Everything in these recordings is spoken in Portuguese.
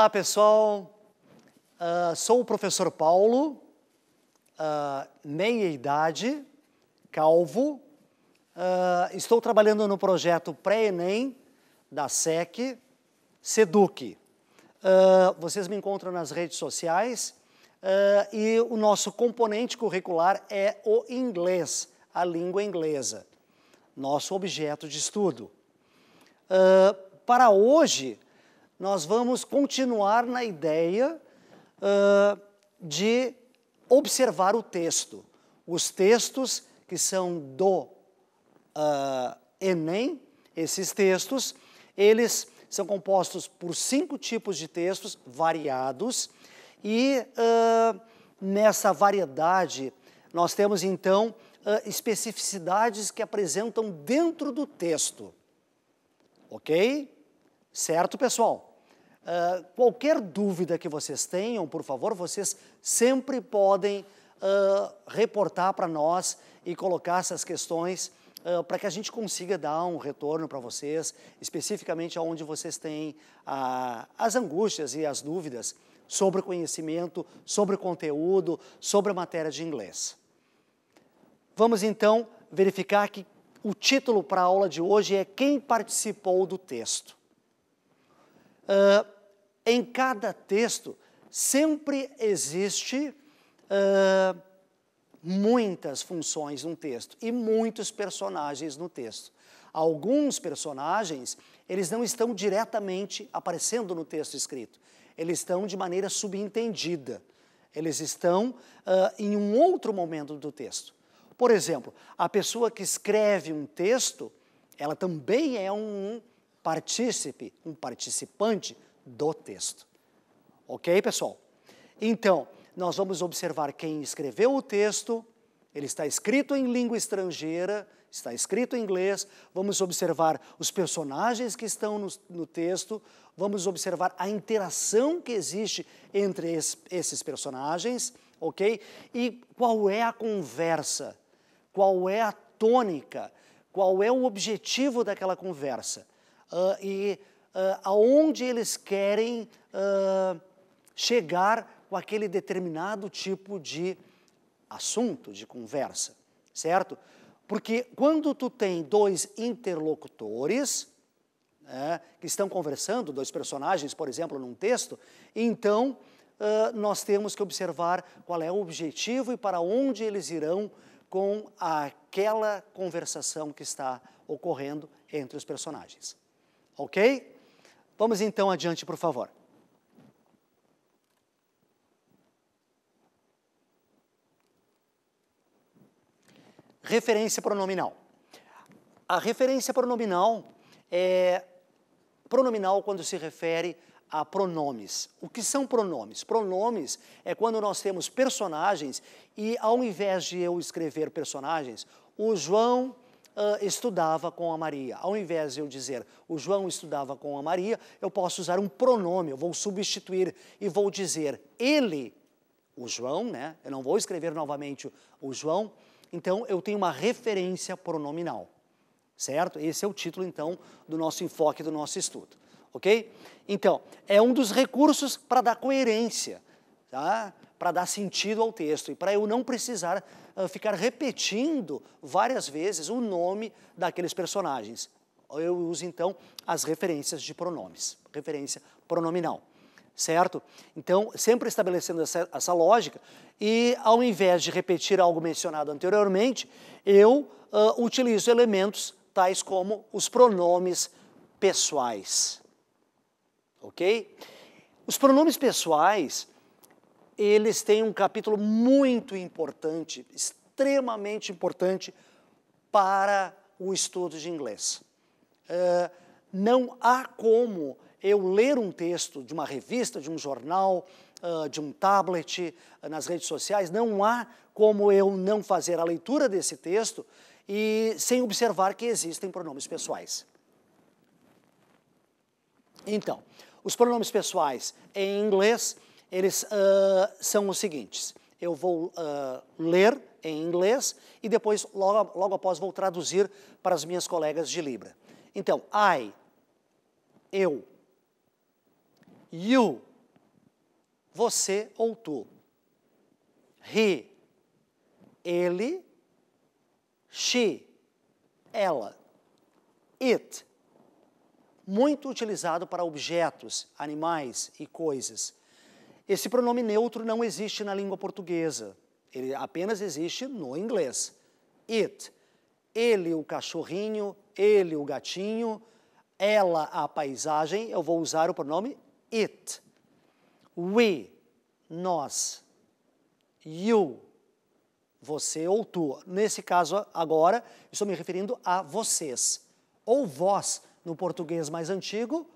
Olá, pessoal. Uh, sou o professor Paulo, uh, ah, meia idade, calvo. Uh, estou trabalhando no projeto pré-ENEM da SEC, SEDUC. vocês me encontram nas redes sociais e o nosso componente curricular é o inglês, a língua inglesa, nosso objeto de estudo. para hoje, nós vamos continuar na ideia uh, de observar o texto. Os textos que são do uh, Enem, esses textos, eles são compostos por cinco tipos de textos variados e uh, nessa variedade nós temos então uh, especificidades que apresentam dentro do texto. Ok? Certo, pessoal? Ah, qualquer dúvida que vocês tenham, por favor, vocês sempre podem uh, reportar para nós e colocar essas questões uh, ah, para que a gente consiga dar um retorno para vocês, especificamente aonde vocês têm as angústias e as dúvidas sobre o conhecimento, sobre o conteúdo, sobre a matéria de inglês. Vamos então verificar que o título para a aula de hoje é Quem participou do texto. Uh, em cada texto sempre existe uh, muitas funções no texto e muitos personagens no texto. Alguns personagens, eles não estão diretamente aparecendo no texto escrito. Eles estão de maneira subentendida. Eles estão uh, em um outro momento do texto. Por exemplo, a pessoa que escreve um texto, ela também é um partícipe, um participante do texto. Ok, pessoal? Então, nós vamos observar quem escreveu o texto, ele está escrito em língua estrangeira, está escrito em inglês, vamos observar os personagens que estão no, no texto, vamos observar a interação que existe entre es, esses personagens, ok? E qual é a conversa, qual é a tônica, qual é o objetivo daquela conversa. Uh, e uh, aonde eles querem uh, chegar com aquele determinado tipo de assunto, de conversa, certo? Porque quando tu tem dois interlocutores né, que estão conversando, dois personagens, por exemplo, num texto, então uh, nós temos que observar qual é o objetivo e para onde eles irão com aquela conversação que está ocorrendo entre os personagens. Ok? Vamos então adiante, por favor. Referência pronominal. A referência pronominal é pronominal quando se refere a pronomes. O que são pronomes? Pronomes é quando nós temos personagens e ao invés de eu escrever personagens, o João uh, estudava com a Maria. Ao invés de eu dizer o João estudava com a Maria, eu posso usar um pronome, eu vou substituir e vou dizer ele, o João, né? Eu não vou escrever novamente o João, então eu tenho uma referência pronominal, certo? Esse é o título, então, do nosso enfoque, do nosso estudo, ok? Então, é um dos recursos para dar coerência, tá? Para dar sentido ao texto e para eu não precisar ah, ficar repetindo várias vezes o nome daqueles personagens. Eu uso então as referências de pronomes, referência pronominal, certo? Então, sempre estabelecendo essa, essa lógica, e ao invés de repetir algo mencionado anteriormente, eu uh, utilizo elementos tais como os pronomes pessoais. Ok? Os pronomes pessoais eles têm um capítulo muito importante, extremamente importante para o estudo de inglês. É, não há como eu ler um texto de uma revista, de um jornal, uh, de um tablet, uh, nas redes sociais, não há como eu não fazer a leitura desse texto e sem observar que existem pronomes pessoais. Então, os pronomes pessoais em inglês eles uh, são os seguintes. Eu vou uh, ler em inglês e depois, logo, logo após, vou traduzir para as minhas colegas de Libra. Então, I, eu, you, você ou tu, he, ele, she, ela, it, muito utilizado para objetos, animais e coisas. Esse pronome neutro não existe na língua portuguesa. Ele apenas existe no inglês. It. Ele, o cachorrinho, ele, o gatinho, ela, a paisagem, eu vou usar o pronome it. We, nós. You, você ou tu. Nesse caso, agora, estou me referindo a vocês. Ou vós, no português mais antigo,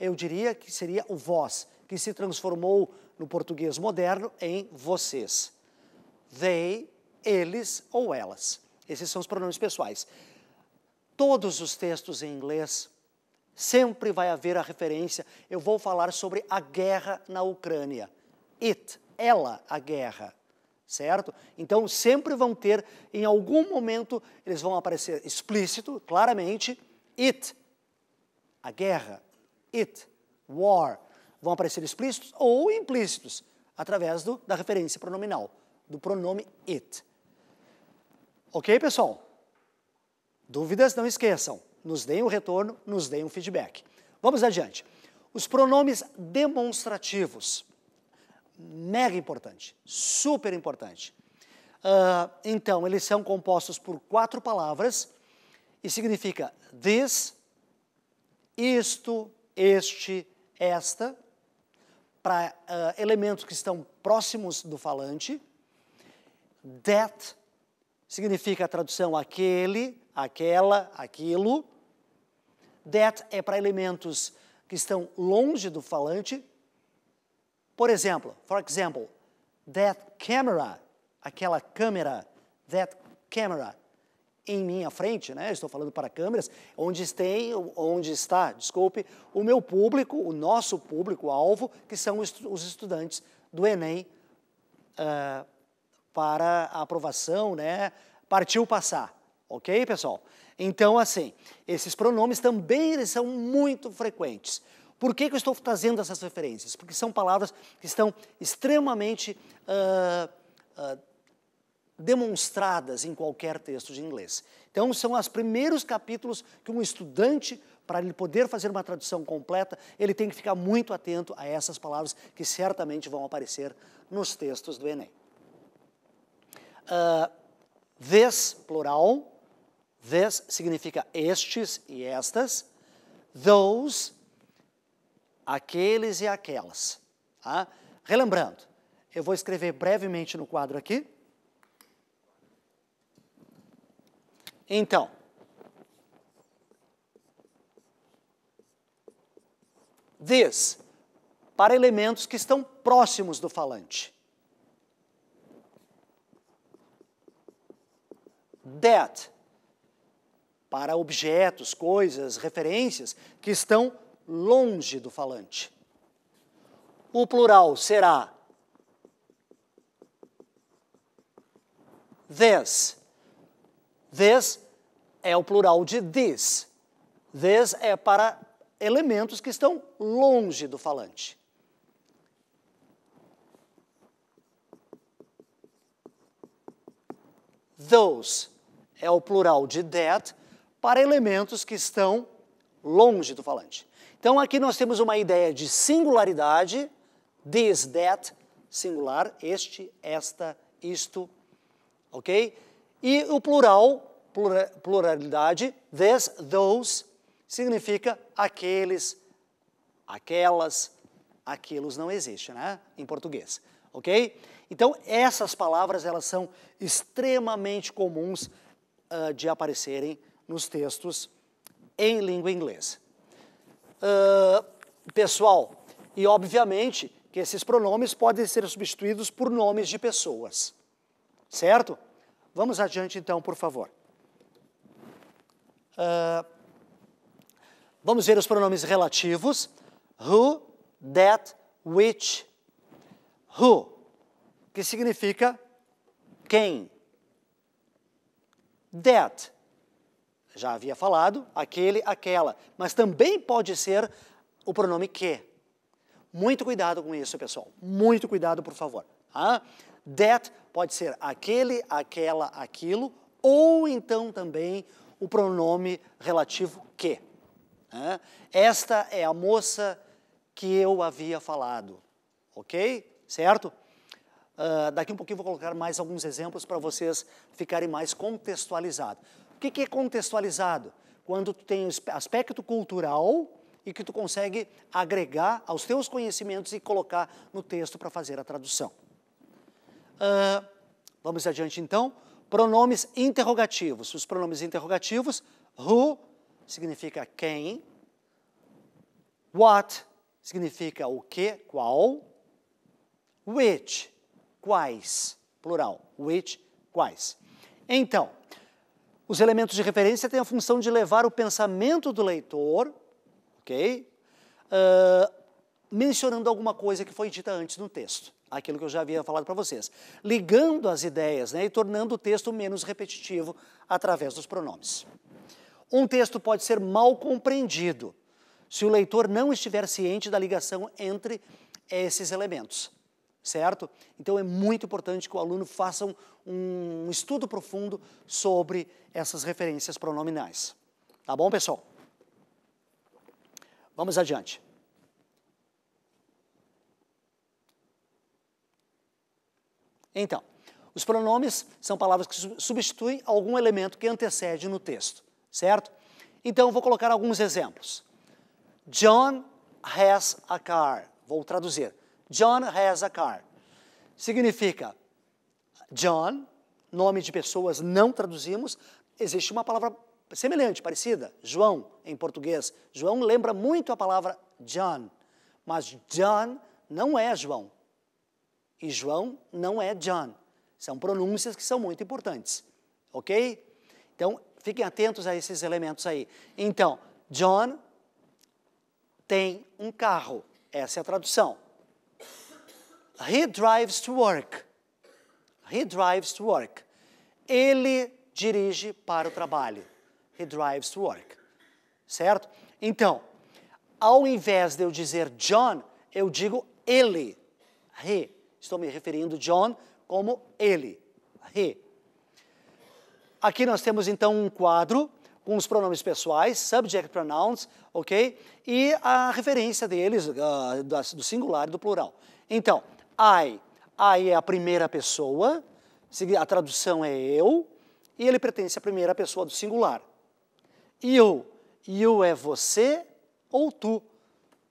eu diria que seria o vós, que se transformou no português moderno, em vocês. They, eles ou elas. Esses são os pronomes pessoais. Todos os textos em inglês, sempre vai haver a referência. Eu vou falar sobre a guerra na Ucrânia. It, ela, a guerra certo? Então sempre vão ter, em algum momento, eles vão aparecer explícito, claramente, it, a guerra, it, war, vão aparecer explícitos ou implícitos, através do, da referência pronominal, do pronome it. Ok, pessoal? Dúvidas, não esqueçam. Nos deem o retorno, nos deem o feedback. Vamos adiante. Os pronomes demonstrativos. Mega importante, super importante. Uh, então, eles são compostos por quatro palavras e significa this, isto, este, esta, para uh, eh, elementos que estão próximos do falante. That significa a tradução aquele, aquela, aquilo. That é para elementos que estão longe do falante. Por exemplo, for example, that camera, aquela câmera, that camera, em minha frente, né? Estou falando para câmeras, onde tem, onde está, desculpe, o meu público, o nosso público alvo, que são os estudantes do Enem uh, para a aprovação, né? Partiu passar, ok, pessoal? Então, assim, esses pronomes também eles são muito frequentes. Por que, que eu estou trazendo essas referências? Porque são palavras que estão extremamente uh, demonstradas em qualquer texto de inglês. Então, são os primeiros capítulos que um estudante, para ele poder fazer uma tradução completa, ele tem que ficar muito atento a essas palavras que certamente vão aparecer nos textos do Enem. Uh, ah, this, plural, this significa estes e estas, those, aqueles e aquelas. Tá? Relembrando, eu vou escrever brevemente no quadro aqui Então, this para elementos que estão próximos do falante. That para objetos, coisas, referências que estão longe do falante. O plural será this This é o plural de this. This é para elementos que estão longe do falante. Those é o plural de that para elementos que estão longe do falante. Então aqui nós temos uma ideia de singularidade, this, that, singular, este, esta, isto, ok? E o plural, pluralidade, this, those, significa aqueles, aquelas, aquilos não existe, né? Em português, ok? Então, essas palavras, elas são extremamente comuns uh, de aparecerem nos textos em língua inglesa. Uh, pessoal, e obviamente que esses pronomes podem ser substituídos por nomes de pessoas, certo? Vamos adiante então, por favor. Uh, vamos ver os pronomes relativos. Who, that, which. Who, que significa quem. That, já havia falado, aquele, aquela. Mas também pode ser o pronome que. Muito cuidado com isso, pessoal. Muito cuidado, por favor. Ah, That pode ser aquele, aquela, aquilo, ou então também o pronome relativo que. Né? Esta é a moça que eu havia falado, ok? Certo? Uh, daqui um pouquinho vou colocar mais alguns exemplos para vocês ficarem mais contextualizados. O que, que é contextualizado? Quando tu tem aspecto cultural e que tu consegue agregar aos teus conhecimentos e colocar no texto para fazer a tradução. Uh, vamos adiante então. Pronomes interrogativos. Os pronomes interrogativos, who significa quem, what significa o que, qual, which, quais, plural, which, quais. Então, os elementos de referência têm a função de levar o pensamento do leitor, ok? Uh, mencionando alguma coisa que foi dita antes no texto aquilo que eu já havia falado para vocês, ligando as ideias né, e tornando o texto menos repetitivo através dos pronomes. Um texto pode ser mal compreendido se o leitor não estiver ciente da ligação entre esses elementos, certo? Então é muito importante que o aluno faça um, um estudo profundo sobre essas referências pronominais. Tá bom, pessoal? Vamos adiante. Então, os pronomes são palavras que substituem algum elemento que antecede no texto, certo? Então, vou colocar alguns exemplos. John has a car. Vou traduzir. John has a car. Significa John, nome de pessoas não traduzimos. Existe uma palavra semelhante, parecida, João, em português. João lembra muito a palavra John, mas John não é João. E João não é John. São pronúncias que são muito importantes. Ok? Então, fiquem atentos a esses elementos aí. Então, John tem um carro. Essa é a tradução. He drives to work. He drives to work. Ele dirige para o trabalho. He drives to work. Certo? Então, ao invés de eu dizer John, eu digo ele. He. Estou me referindo John como ele, he. Aqui nós temos então um quadro com os pronomes pessoais, subject pronouns, ok? E a referência deles, uh, do singular e do plural. Então, I. I é a primeira pessoa, a tradução é eu, e ele pertence à primeira pessoa do singular. You. You é você ou tu.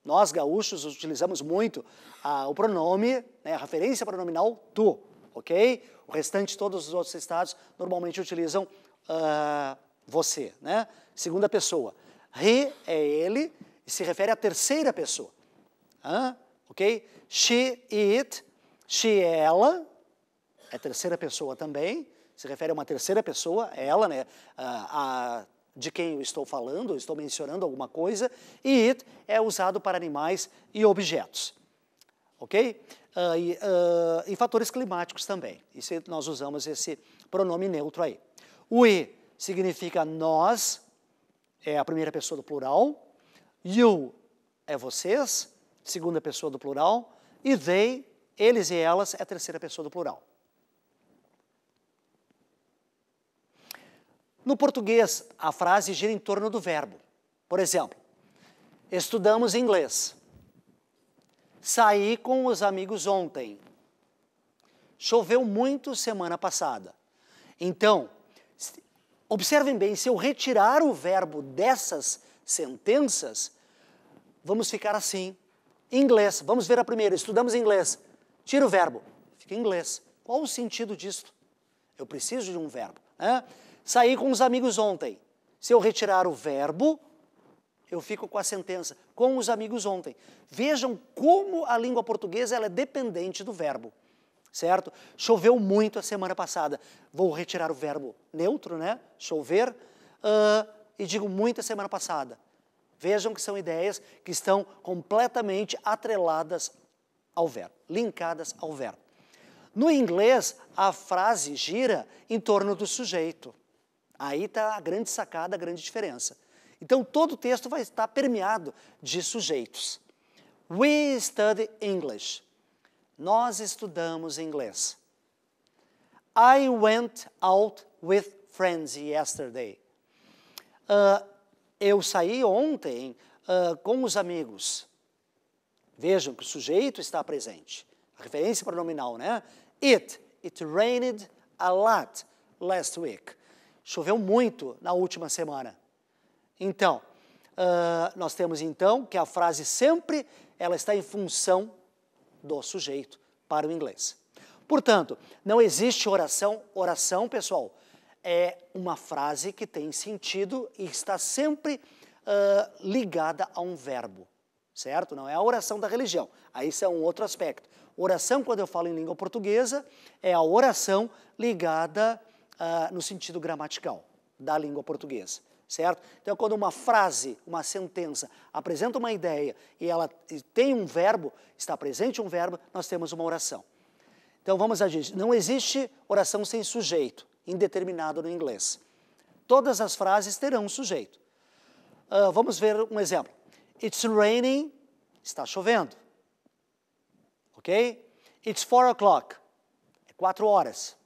Nós, gaúchos, utilizamos muito ah, o pronome, né, a referência pronominal tu, ok? O restante, todos os outros estados, normalmente utilizam ah, você, né? Segunda pessoa. He é ele e se refere à terceira pessoa, ah, ok? She, it, she, ela, é terceira pessoa também, se refere a uma terceira pessoa, ela, né? Ah, a de quem eu estou falando, eu estou mencionando alguma coisa, e it é usado para animais e objetos. Ok? Uh, e, uh, e, fatores climáticos também. Isso, nós usamos esse pronome neutro aí. O I significa nós, é a primeira pessoa do plural. You é vocês, segunda pessoa do plural. E they, eles e elas, é a terceira pessoa do plural. No português, a frase gira em torno do verbo. Por exemplo, estudamos inglês. Saí com os amigos ontem. Choveu muito semana passada. Então, observem bem, se eu retirar o verbo dessas sentenças, vamos ficar assim. Inglês, vamos ver a primeira, estudamos inglês. Tira o verbo, fica inglês. Qual o sentido disso? Eu preciso de um verbo. Né? Saí com os amigos ontem. Se eu retirar o verbo, eu fico com a sentença, com os amigos ontem. Vejam como a língua portuguesa ela é dependente do verbo, certo? Choveu muito a semana passada. Vou retirar o verbo neutro, né? Chover. Uh, e digo muito a semana passada. Vejam que são ideias que estão completamente atreladas ao verbo, linkadas ao verbo. No inglês, a frase gira em torno do sujeito. Aí está a grande sacada, a grande diferença. Então, todo o texto vai estar permeado de sujeitos. We study English. Nós estudamos inglês. I went out with friends yesterday. Uh, eu saí ontem uh, com os amigos. Vejam que o sujeito está presente. A referência pronominal, né? It. It rained a lot last week. Choveu muito na última semana. Então, uh, nós temos então que a frase sempre ela está em função do sujeito para o inglês. Portanto, não existe oração. Oração, pessoal, é uma frase que tem sentido e está sempre uh, ligada a um verbo, certo? Não é a oração da religião. Aí isso é um outro aspecto. Oração, quando eu falo em língua portuguesa, é a oração ligada uh, no sentido gramatical da língua portuguesa, certo? Então, quando uma frase, uma sentença apresenta uma ideia e ela tem um verbo, está presente um verbo, nós temos uma oração. Então, vamos a Não existe oração sem sujeito, indeterminado no inglês. Todas as frases terão um sujeito. Uh, vamos ver um exemplo. It's raining, está chovendo. Ok? It's four o'clock, é quatro horas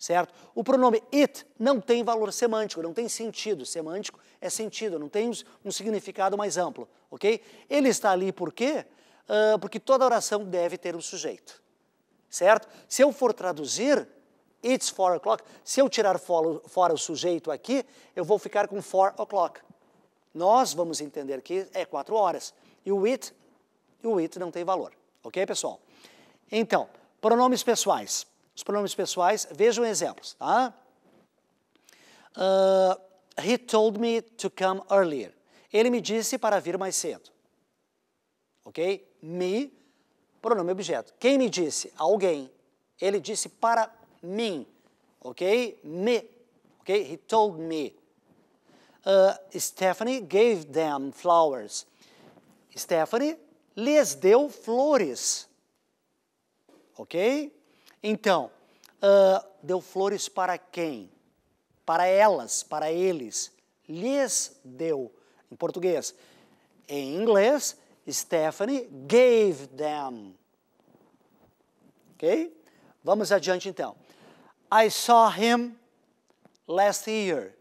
certo? O pronome it não tem valor semântico, não tem sentido. Semântico é sentido, não tem um significado mais amplo, ok? Ele está ali por quê? Uh, porque toda oração deve ter um sujeito, certo? Se eu for traduzir it's four o'clock, se eu tirar fora, fora o sujeito aqui, eu vou ficar com four o'clock. Nós vamos entender que é quatro horas. E o it, o it não tem valor, ok, pessoal? Então, pronomes pessoais os pronomes pessoais, vejam exemplos, tá? Uh, he told me to come earlier. Ele me disse para vir mais cedo. Ok? Me, pronome objeto. Quem me disse? Alguém. Ele disse para mim. Ok? Me. Ok? He told me. Uh, Stephanie gave them flowers. Stephanie lhes deu flores. Ok? Então, uh, deu flores para quem? Para elas, para eles. Lhes deu, em português. Em inglês, Stephanie gave them. Ok? Vamos adiante então. I saw him last year.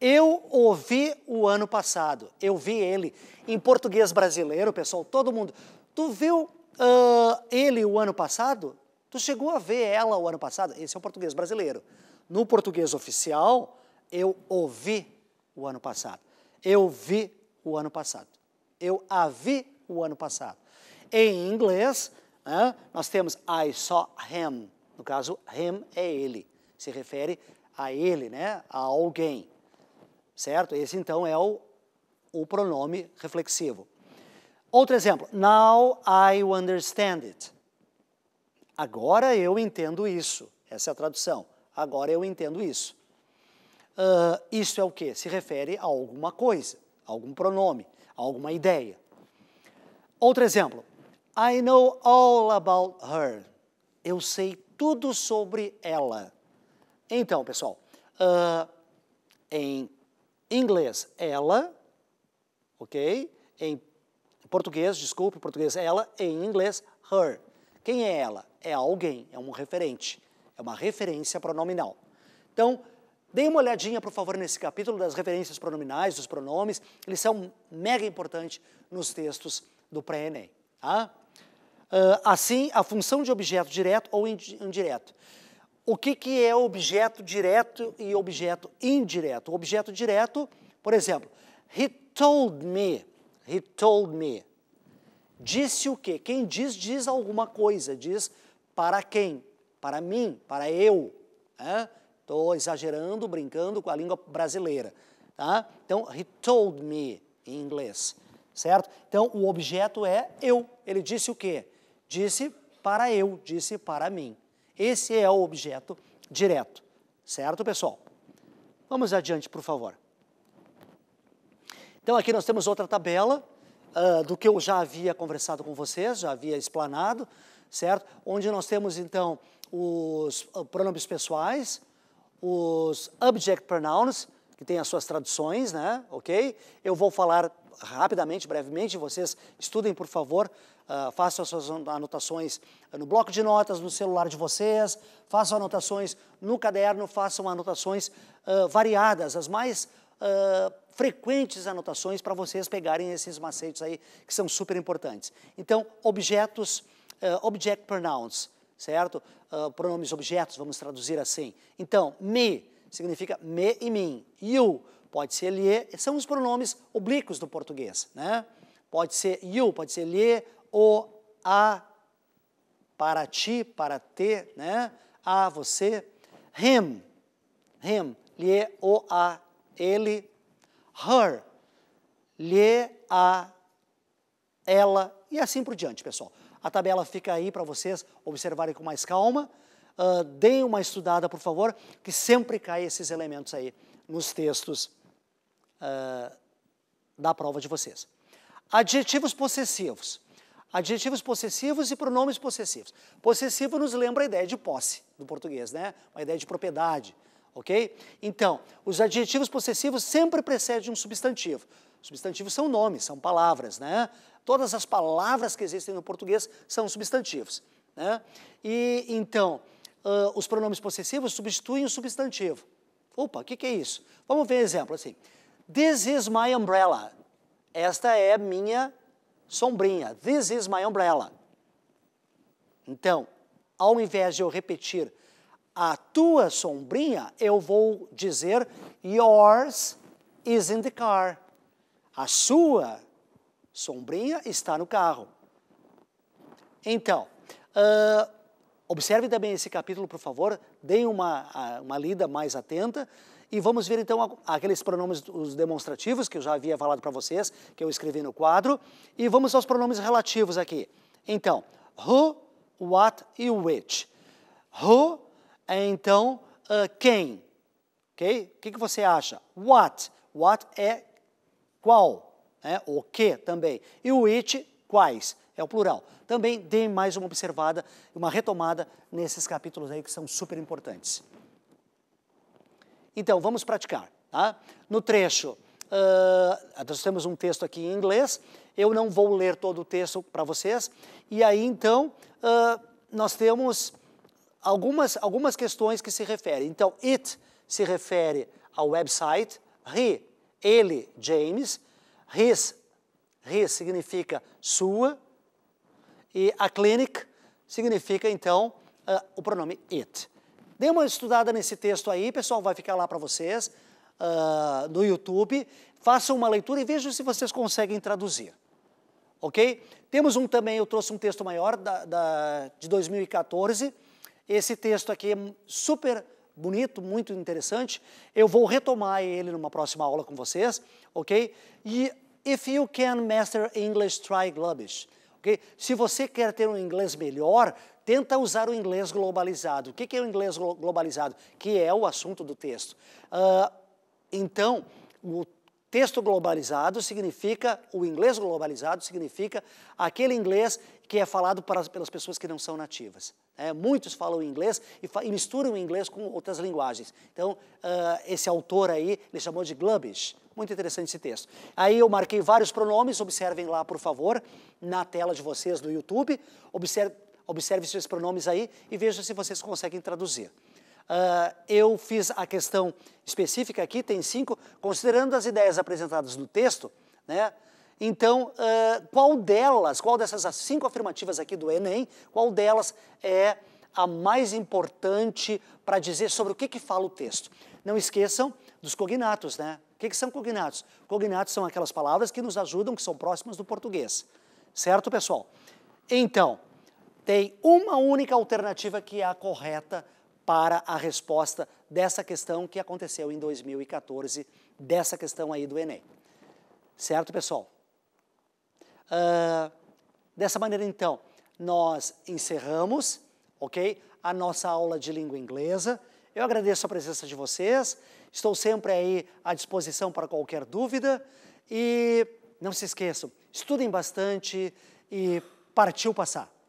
Eu o vi o ano passado. Eu vi ele. Em português brasileiro, pessoal, todo mundo. Tu viu uh, ele o ano passado? Tu chegou a ver ela o ano passado? Esse é o português brasileiro. No português oficial, eu ouvi o ano passado. Eu vi o ano passado. Eu a vi o ano passado. Em inglês, né, nós temos I saw him. No caso, him é ele. Se refere a ele, né, a alguém. Certo? Esse, então, é o, o pronome reflexivo. Outro exemplo. Now I understand it. Agora eu entendo isso. Essa é a tradução. Agora eu entendo isso. Uh, isso é o que? Se refere a alguma coisa, a algum pronome, a alguma ideia. Outro exemplo. I know all about her. Eu sei tudo sobre ela. Então, pessoal, uh, em inglês, ela, ok? Em português, desculpe, português, ela, em inglês, her. Quem é ela? É alguém, é um referente, é uma referência pronominal. Então, dê uma olhadinha, por favor, nesse capítulo das referências pronominais, dos pronomes. Eles são mega importantes nos textos do pré-ENEM. Tá? Uh, assim, a função de objeto direto ou indireto. O que, que é objeto direto e objeto indireto? O objeto direto, por exemplo, he told me, he told me. Disse o quê? Quem diz, diz alguma coisa. Diz para quem? Para mim, para eu. Estou é? exagerando, brincando com a língua brasileira. Tá? Então, he told me em inglês, certo? Então, o objeto é eu. Ele disse o quê? Disse para eu, disse para mim. Esse é o objeto direto, certo, pessoal? Vamos adiante, por favor. Então, aqui nós temos outra tabela uh, do que eu já havia conversado com vocês, já havia explanado, certo? Onde nós temos, então, os ah, pronomes pessoais, os object pronouns, que tem as suas traduções, né? Ok? Eu vou falar rapidamente, brevemente, vocês estudem, por favor, uh, façam as suas anotações no bloco de notas, no celular de vocês, façam anotações no caderno, façam anotações uh, variadas, as mais uh, frequentes anotações para vocês pegarem esses macetes aí que são super importantes. Então, objetos, uh, object pronouns, certo? Uh, pronomes objetos, vamos traduzir assim. Então, me significa me e mim. You pode ser lhe, são os pronomes oblíquos do português, né? Pode ser you, pode ser lhe, o, a, para ti, para te, né? A, você. Him, him, lhe, o, a, ele, her, lhe, a, ela e assim por diante, pessoal. A tabela fica aí para vocês observarem com mais calma. Uh, deem uma estudada, por favor, que sempre cai esses elementos aí nos textos uh, da prova de vocês. Adjetivos possessivos. Adjetivos possessivos e pronomes possessivos. Possessivo nos lembra a ideia de posse do português, né? Uma ideia de propriedade ok? Então, os adjetivos possessivos sempre precedem um substantivo. Substantivos são nomes, são palavras, né? Todas as palavras que existem no português são substantivos, né? E então, uh, os pronomes possessivos substituem o substantivo. Opa, o que, que, é isso? Vamos ver um exemplo assim. This is my umbrella. Esta é minha sombrinha. This is my umbrella. Então, ao invés de eu repetir a tua sombrinha, eu vou dizer, yours is in the car. A sua sombrinha está no carro. Então, uh, observe também esse capítulo, por favor, deem uma, ah, uma lida mais atenta. E vamos ver então aqueles pronomes os demonstrativos que eu já havia falado para vocês, que eu escrevi no quadro, e vamos aos pronomes relativos aqui. Então, who, what e which. Who é então uh, quem. Ok? O que, que você acha? What. What é qual, né? o que também. E o it, quais, é o plural. Também deem mais uma observada, uma retomada nesses capítulos aí que são super importantes. Então, vamos praticar. Tá? No trecho, uh, nós temos um texto aqui em inglês, eu não vou ler todo o texto para vocês, e aí então uh, nós temos algumas, algumas questões que se referem. Então, it se refere ao website, he, ele, James, his, his significa sua, e a clinic significa, então, uh, o pronome it. Dê uma estudada nesse texto aí, pessoal, vai ficar lá para vocês, uh, no YouTube. Façam uma leitura e vejam se vocês conseguem traduzir ok? Temos um também, eu trouxe um texto maior da, da de 2014, esse texto aqui é super bonito, muito interessante. Eu vou retomar ele numa próxima aula com vocês, ok? E if you can master English, try Globbish. Okay? Se você quer ter um inglês melhor, tenta usar o inglês globalizado. O que é o inglês globalizado? Que é o assunto do texto. Uh, então, o texto globalizado significa, o inglês globalizado significa aquele inglês que é falado para, pelas pessoas que não são nativas. É, muitos falam inglês e, fa e, misturam o inglês com outras linguagens. Então, uh, esse autor aí, ele chamou de Glubbish. Muito interessante esse texto. Aí eu marquei vários pronomes, observem lá, por favor, na tela de vocês do YouTube. Observe, observe esses pronomes aí e veja se vocês conseguem traduzir. Uh, eu fiz a questão específica aqui, tem cinco. Considerando as ideias apresentadas no texto, né, então, uh, qual delas, qual dessas cinco afirmativas aqui do Enem, qual delas é a mais importante para dizer sobre o que, que fala o texto? Não esqueçam dos cognatos, né? O que, que são cognatos? Cognatos são aquelas palavras que nos ajudam, que são próximas do português. Certo, pessoal? Então, tem uma única alternativa que é a correta para a resposta dessa questão que aconteceu em 2014, dessa questão aí do Enem. Certo, pessoal? Uh, dessa maneira, então, nós encerramos, ok? A nossa aula de língua inglesa. Eu agradeço a presença de vocês. Estou sempre aí à disposição para qualquer dúvida. E não se esqueçam, estudem bastante e partiu passar.